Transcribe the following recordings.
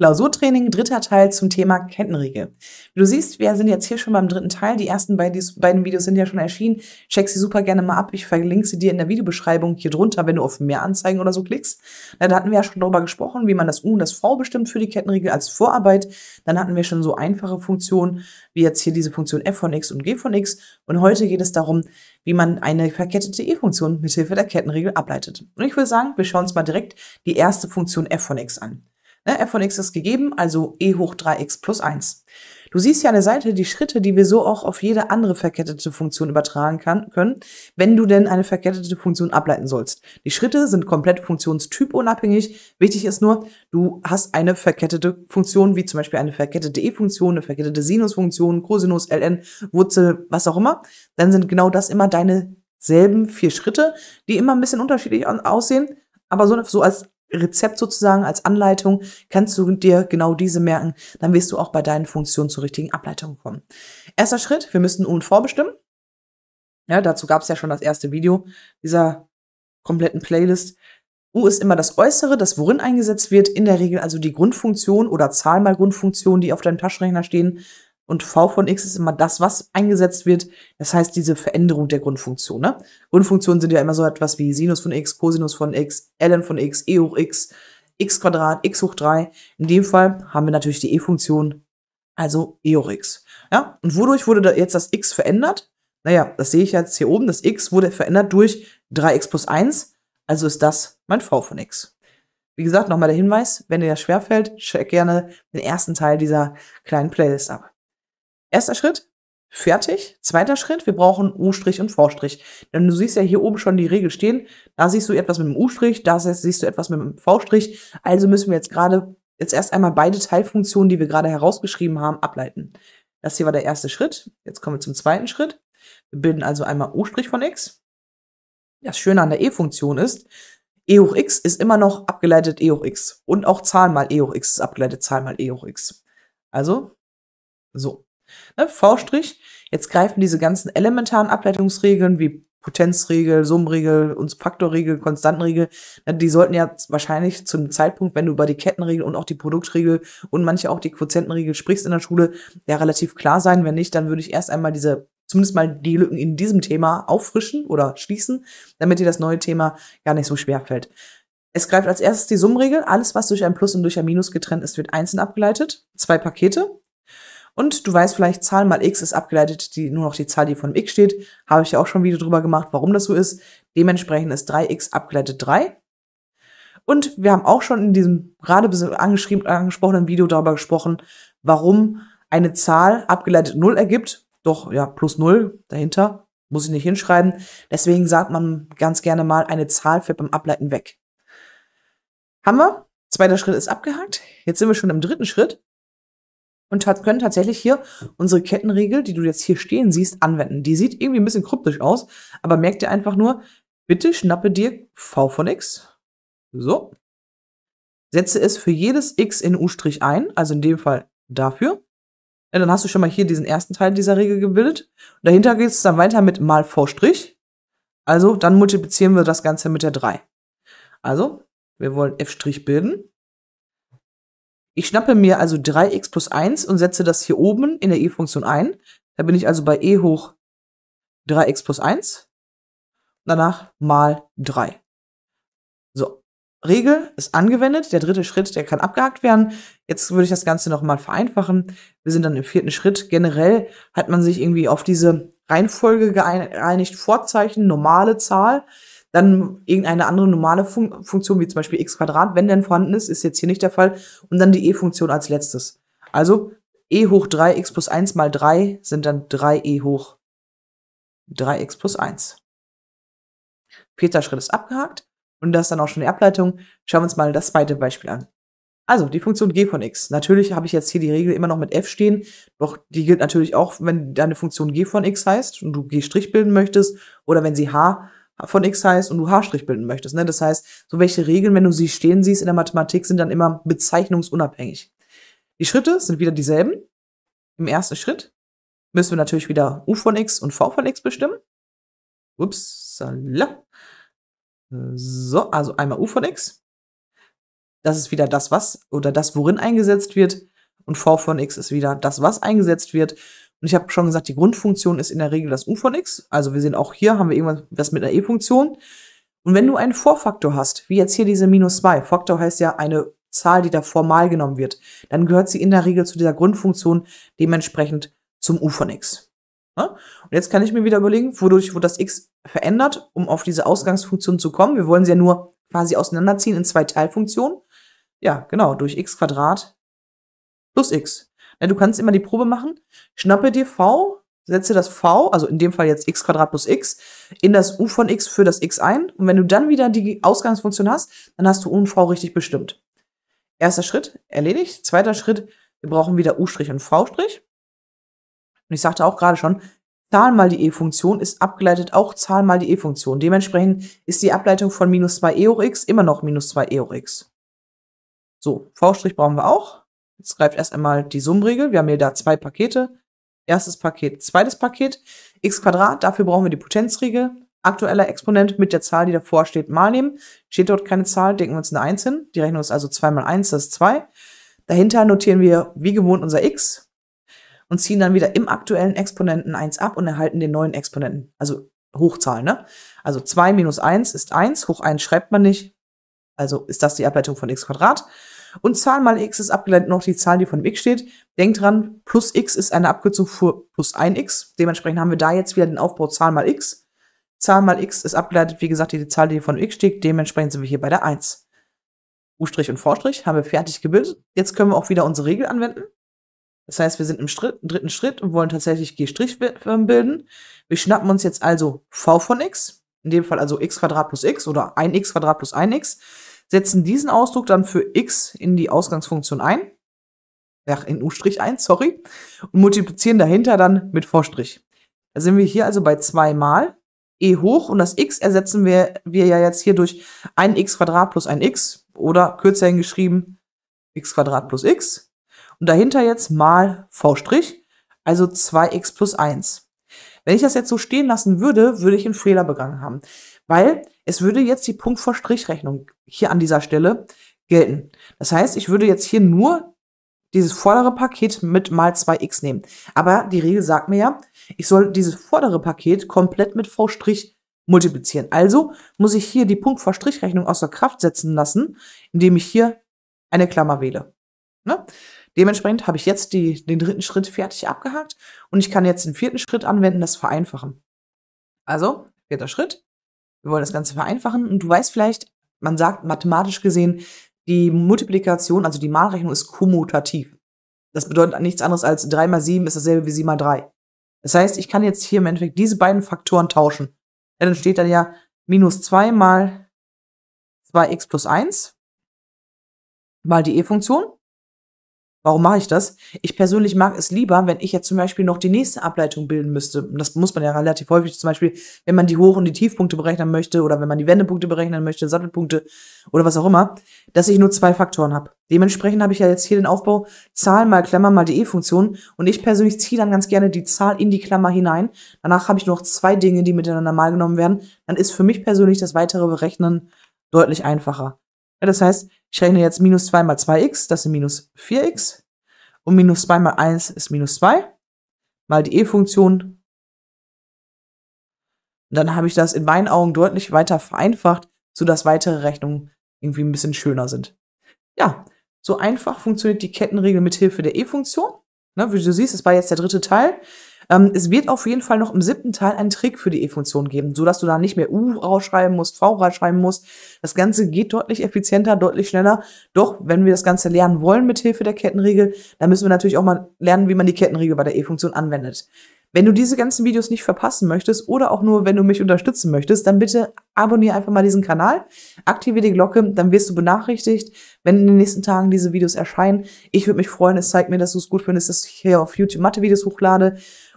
Klausurtraining, dritter Teil zum Thema Kettenriegel. Wie du siehst, wir sind jetzt hier schon beim dritten Teil. Die ersten beiden Videos sind ja schon erschienen. Check sie super gerne mal ab. Ich verlinke sie dir in der Videobeschreibung hier drunter, wenn du auf mehr Anzeigen oder so klickst. Da hatten wir ja schon darüber gesprochen, wie man das U und das V bestimmt für die Kettenriegel als Vorarbeit. Dann hatten wir schon so einfache Funktionen, wie jetzt hier diese Funktion f von x und g von x. Und heute geht es darum, wie man eine verkettete E-Funktion mithilfe der Kettenregel ableitet. Und ich würde sagen, wir schauen uns mal direkt die erste Funktion f von x an. Ne, f von x ist gegeben, also e hoch 3x plus 1. Du siehst hier an der Seite die Schritte, die wir so auch auf jede andere verkettete Funktion übertragen kann, können, wenn du denn eine verkettete Funktion ableiten sollst. Die Schritte sind komplett funktionstypunabhängig. Wichtig ist nur, du hast eine verkettete Funktion, wie zum Beispiel eine verkettete E-Funktion, eine verkettete Sinusfunktion, Cosinus, LN, Wurzel, was auch immer. Dann sind genau das immer deine selben vier Schritte, die immer ein bisschen unterschiedlich aussehen, aber so, so als Rezept sozusagen als Anleitung kannst du dir genau diese merken. Dann wirst du auch bei deinen Funktionen zur richtigen Ableitung kommen. Erster Schritt, wir müssen und vorbestimmen. Ja, dazu gab es ja schon das erste Video dieser kompletten Playlist. U ist immer das Äußere, das worin eingesetzt wird, in der Regel also die Grundfunktion oder Zahl mal Grundfunktion, die auf deinem Taschenrechner stehen. Und V von X ist immer das, was eingesetzt wird. Das heißt, diese Veränderung der Grundfunktion. Ne? Grundfunktionen sind ja immer so etwas wie Sinus von X, Cosinus von X, ln von X, e hoch X, X Quadrat, X hoch 3. In dem Fall haben wir natürlich die E-Funktion, also e hoch X. Ja? Und wodurch wurde da jetzt das X verändert? Naja, das sehe ich jetzt hier oben. Das X wurde verändert durch 3X plus 1. Also ist das mein V von X. Wie gesagt, nochmal der Hinweis, wenn dir das schwerfällt, check gerne den ersten Teil dieser kleinen Playlist ab. Erster Schritt, fertig. Zweiter Schritt, wir brauchen U' und V'. Denn du siehst ja hier oben schon die Regel stehen. Da siehst du etwas mit dem U', da siehst du etwas mit dem V'. Also müssen wir jetzt gerade, jetzt erst einmal beide Teilfunktionen, die wir gerade herausgeschrieben haben, ableiten. Das hier war der erste Schritt. Jetzt kommen wir zum zweiten Schritt. Wir bilden also einmal U' von x. Das Schöne an der E-Funktion ist, e hoch x ist immer noch abgeleitet e hoch x. Und auch Zahl mal e hoch x ist abgeleitet Zahl mal e hoch x. Also, so. Ne? V', jetzt greifen diese ganzen elementaren Ableitungsregeln wie Potenzregel, Summenregel und Faktorregel, Konstantenregel, ne, die sollten ja wahrscheinlich zum Zeitpunkt, wenn du über die Kettenregel und auch die Produktregel und manche auch die Quotientenregel sprichst in der Schule, ja relativ klar sein. Wenn nicht, dann würde ich erst einmal diese, zumindest mal die Lücken in diesem Thema auffrischen oder schließen, damit dir das neue Thema gar nicht so schwer fällt. Es greift als erstes die Summenregel. Alles, was durch ein Plus und durch ein Minus getrennt ist, wird einzeln abgeleitet. Zwei Pakete, und du weißt vielleicht, Zahl mal x ist abgeleitet, die, nur noch die Zahl, die von x steht. Habe ich ja auch schon ein Video drüber gemacht, warum das so ist. Dementsprechend ist 3x abgeleitet 3. Und wir haben auch schon in diesem gerade angeschrieben, angesprochenen Video darüber gesprochen, warum eine Zahl abgeleitet 0 ergibt. Doch, ja, plus 0 dahinter. Muss ich nicht hinschreiben. Deswegen sagt man ganz gerne mal, eine Zahl fällt beim Ableiten weg. Haben wir? Zweiter Schritt ist abgehakt. Jetzt sind wir schon im dritten Schritt und können tatsächlich hier unsere Kettenregel, die du jetzt hier stehen siehst, anwenden. Die sieht irgendwie ein bisschen kryptisch aus, aber merk dir einfach nur, bitte schnappe dir v von x, so, setze es für jedes x in u' ein, also in dem Fall dafür, ja, dann hast du schon mal hier diesen ersten Teil dieser Regel gebildet. Und dahinter geht es dann weiter mit mal v'. Also dann multiplizieren wir das Ganze mit der 3. Also, wir wollen f' bilden. Ich schnappe mir also 3x plus 1 und setze das hier oben in der e-Funktion ein. Da bin ich also bei e hoch 3x plus 1. Danach mal 3. So, Regel ist angewendet. Der dritte Schritt, der kann abgehakt werden. Jetzt würde ich das Ganze nochmal vereinfachen. Wir sind dann im vierten Schritt. Generell hat man sich irgendwie auf diese Reihenfolge geeinigt. Vorzeichen, normale Zahl dann irgendeine andere normale Fun Funktion, wie zum Beispiel x Quadrat, wenn denn vorhanden ist, ist jetzt hier nicht der Fall, und dann die e-Funktion als letztes. Also e hoch 3, x plus 1 mal 3 sind dann 3e hoch 3x plus 1. Peter Schritt ist abgehakt und das ist dann auch schon die Ableitung. Schauen wir uns mal das zweite Beispiel an. Also die Funktion g von x. Natürlich habe ich jetzt hier die Regel immer noch mit f stehen, doch die gilt natürlich auch, wenn deine Funktion g von x heißt und du g' bilden möchtest oder wenn sie h von x heißt und du Haarstrich bilden möchtest. Ne? Das heißt, so welche Regeln, wenn du sie stehen siehst in der Mathematik, sind dann immer bezeichnungsunabhängig. Die Schritte sind wieder dieselben. Im ersten Schritt müssen wir natürlich wieder u von x und v von x bestimmen. Upsala. So, also einmal u von x. Das ist wieder das, was oder das, worin eingesetzt wird. Und v von x ist wieder das, was eingesetzt wird. Und ich habe schon gesagt, die Grundfunktion ist in der Regel das U von x. Also wir sehen auch hier haben wir irgendwas mit einer E-Funktion. Und wenn du einen Vorfaktor hast, wie jetzt hier diese minus 2, Faktor heißt ja eine Zahl, die da formal genommen wird, dann gehört sie in der Regel zu dieser Grundfunktion dementsprechend zum U von x. Und jetzt kann ich mir wieder überlegen, wodurch wurde das x verändert, um auf diese Ausgangsfunktion zu kommen. Wir wollen sie ja nur quasi auseinanderziehen in zwei Teilfunktionen. Ja, genau, durch x Quadrat plus x. Ja, ne, du kannst immer die Probe machen, schnappe dir V, setze das V, also in dem Fall jetzt x plus x, in das u von x für das x ein. Und wenn du dann wieder die Ausgangsfunktion hast, dann hast du u und v richtig bestimmt. Erster Schritt erledigt. Zweiter Schritt, wir brauchen wieder u' und v'. Und ich sagte auch gerade schon, zahl mal die e-Funktion ist abgeleitet auch zahl mal die e-Funktion. Dementsprechend ist die Ableitung von minus 2 e hoch x immer noch minus 2 e hoch x. So, v' brauchen wir auch. Jetzt greift erst einmal die Summregel. Wir haben hier da zwei Pakete. Erstes Paket, zweites Paket. x Quadrat, dafür brauchen wir die Potenzregel. Aktueller Exponent mit der Zahl, die davor steht, mal nehmen. Steht dort keine Zahl, denken wir uns eine 1 hin. Die Rechnung ist also 2 mal 1, das ist 2. Dahinter notieren wir wie gewohnt unser x und ziehen dann wieder im aktuellen Exponenten 1 ab und erhalten den neuen Exponenten. Also Hochzahl. ne? Also 2 minus 1 ist 1, hoch 1 schreibt man nicht. Also ist das die Ableitung von x Quadrat. Und Zahl mal x ist abgeleitet noch die Zahl, die von x steht. Denkt dran, plus x ist eine Abkürzung für plus 1x. Dementsprechend haben wir da jetzt wieder den Aufbau Zahl mal x. Zahl mal x ist abgeleitet, wie gesagt, die Zahl, die von x steht. Dementsprechend sind wir hier bei der 1. U' und V' haben wir fertig gebildet. Jetzt können wir auch wieder unsere Regel anwenden. Das heißt, wir sind im Schritt, dritten Schritt und wollen tatsächlich G' ähm, bilden. Wir schnappen uns jetzt also V von x, in dem Fall also x Quadrat plus x oder 1x Quadrat plus 1x setzen diesen Ausdruck dann für x in die Ausgangsfunktion ein, ach, in U' ein, sorry, und multiplizieren dahinter dann mit V'. Da sind wir hier also bei 2 mal e hoch und das x ersetzen wir, wir ja jetzt hier durch 1 x Quadrat plus 1 x oder kürzer hingeschrieben x Quadrat plus x und dahinter jetzt mal V', also 2x plus 1. Wenn ich das jetzt so stehen lassen würde, würde ich einen Fehler begangen haben, weil es würde jetzt die Punkt vor Strichrechnung hier an dieser Stelle gelten. Das heißt, ich würde jetzt hier nur dieses vordere Paket mit mal 2x nehmen. Aber die Regel sagt mir ja, ich soll dieses vordere Paket komplett mit v' multiplizieren. Also muss ich hier die Punkt vor Strichrechnung außer Kraft setzen lassen, indem ich hier eine Klammer wähle. Ne? Dementsprechend habe ich jetzt die, den dritten Schritt fertig abgehakt und ich kann jetzt den vierten Schritt anwenden, das Vereinfachen. Also, vierter Schritt wir wollen das Ganze vereinfachen. Und du weißt vielleicht, man sagt mathematisch gesehen, die Multiplikation, also die Malrechnung ist kommutativ. Das bedeutet nichts anderes als 3 mal 7 ist dasselbe wie 7 mal 3. Das heißt, ich kann jetzt hier im Endeffekt diese beiden Faktoren tauschen. Ja, dann steht dann ja minus 2 mal 2x plus 1 mal die e-Funktion. Warum mache ich das? Ich persönlich mag es lieber, wenn ich jetzt zum Beispiel noch die nächste Ableitung bilden müsste. Und Das muss man ja relativ häufig, zum Beispiel, wenn man die Hoch- und die Tiefpunkte berechnen möchte oder wenn man die Wendepunkte berechnen möchte, Sattelpunkte oder was auch immer, dass ich nur zwei Faktoren habe. Dementsprechend habe ich ja jetzt hier den Aufbau Zahl mal Klammer mal die E-Funktion und ich persönlich ziehe dann ganz gerne die Zahl in die Klammer hinein. Danach habe ich noch zwei Dinge, die miteinander mal genommen werden. Dann ist für mich persönlich das weitere Berechnen deutlich einfacher. Ja, das heißt, ich rechne jetzt minus 2 mal 2x, das sind minus 4x. Und minus 2 mal 1 ist minus 2. Mal die e-Funktion. Und dann habe ich das in meinen Augen deutlich weiter vereinfacht, sodass weitere Rechnungen irgendwie ein bisschen schöner sind. Ja, so einfach funktioniert die Kettenregel mit Hilfe der e-Funktion. wie du siehst, das war jetzt der dritte Teil. Ähm, es wird auf jeden Fall noch im siebten Teil einen Trick für die E-Funktion geben, sodass du da nicht mehr U rausschreiben musst, V rausschreiben musst. Das Ganze geht deutlich effizienter, deutlich schneller. Doch, wenn wir das Ganze lernen wollen mit Hilfe der Kettenregel, dann müssen wir natürlich auch mal lernen, wie man die Kettenregel bei der E-Funktion anwendet. Wenn du diese ganzen Videos nicht verpassen möchtest oder auch nur, wenn du mich unterstützen möchtest, dann bitte abonniere einfach mal diesen Kanal, aktiviere die Glocke, dann wirst du benachrichtigt, wenn in den nächsten Tagen diese Videos erscheinen. Ich würde mich freuen, es zeigt mir, dass du es gut findest, dass ich hier auf YouTube Mathe-Videos hochlade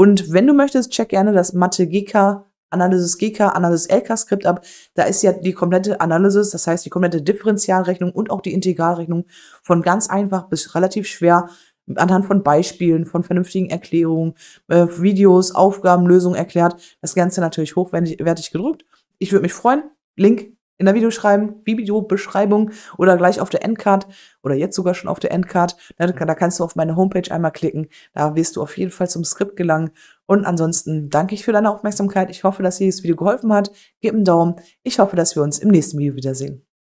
und wenn du möchtest, check gerne das Mathe GK, Analysis GK, Analysis LK Skript ab. Da ist ja die komplette Analysis, das heißt die komplette Differentialrechnung und auch die Integralrechnung von ganz einfach bis relativ schwer anhand von Beispielen, von vernünftigen Erklärungen, äh, Videos, Aufgaben, Lösungen erklärt. Das Ganze natürlich hochwertig gedruckt. Ich würde mich freuen. Link in der Videobeschreibung oder gleich auf der Endcard oder jetzt sogar schon auf der Endcard. Da, kannst du auf meine Homepage einmal klicken. Da wirst du auf jeden Fall zum Skript gelangen. Und ansonsten danke ich für deine Aufmerksamkeit. Ich hoffe, dass dir das Video geholfen hat. Gib einen Daumen. Ich hoffe, dass wir uns im nächsten Video wiedersehen.